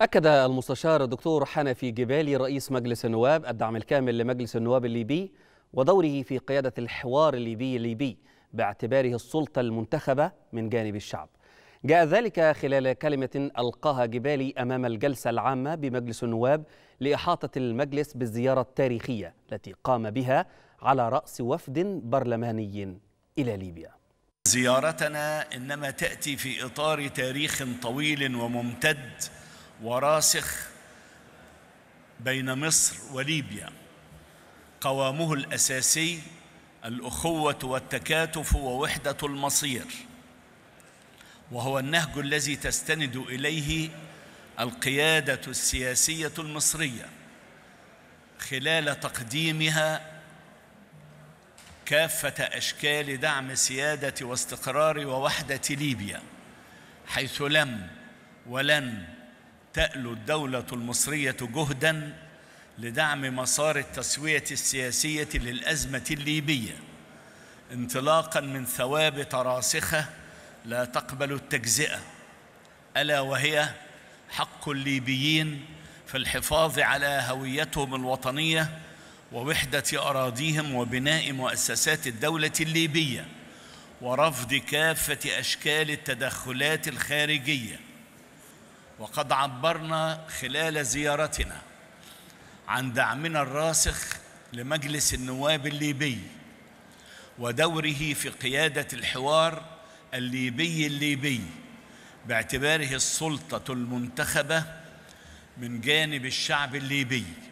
أكد المستشار الدكتور حنفي جبالي رئيس مجلس النواب الدعم الكامل لمجلس النواب الليبي ودوره في قيادة الحوار الليبي الليبي باعتباره السلطة المنتخبة من جانب الشعب جاء ذلك خلال كلمة ألقاها جبالي أمام الجلسة العامة بمجلس النواب لإحاطة المجلس بالزيارة التاريخية التي قام بها على رأس وفد برلماني إلى ليبيا زيارتنا إنما تأتي في إطار تاريخ طويل وممتد وراسخ بين مصر وليبيا قوامه الاساسي الاخوه والتكاتف ووحده المصير وهو النهج الذي تستند اليه القياده السياسيه المصريه خلال تقديمها كافه اشكال دعم سياده واستقرار ووحده ليبيا حيث لم ولن تألو الدولة المصرية جهدا لدعم مسار التسوية السياسية للأزمة الليبية انطلاقا من ثوابت راسخة لا تقبل التجزئة ألا وهي حق الليبيين في الحفاظ على هويتهم الوطنية ووحدة أراضيهم وبناء مؤسسات الدولة الليبية ورفض كافة أشكال التدخلات الخارجية وقد عبرنا خلال زيارتنا عن دعمنا الراسخ لمجلس النواب الليبي ودوره في قيادة الحوار الليبي الليبي باعتباره السلطة المنتخبة من جانب الشعب الليبي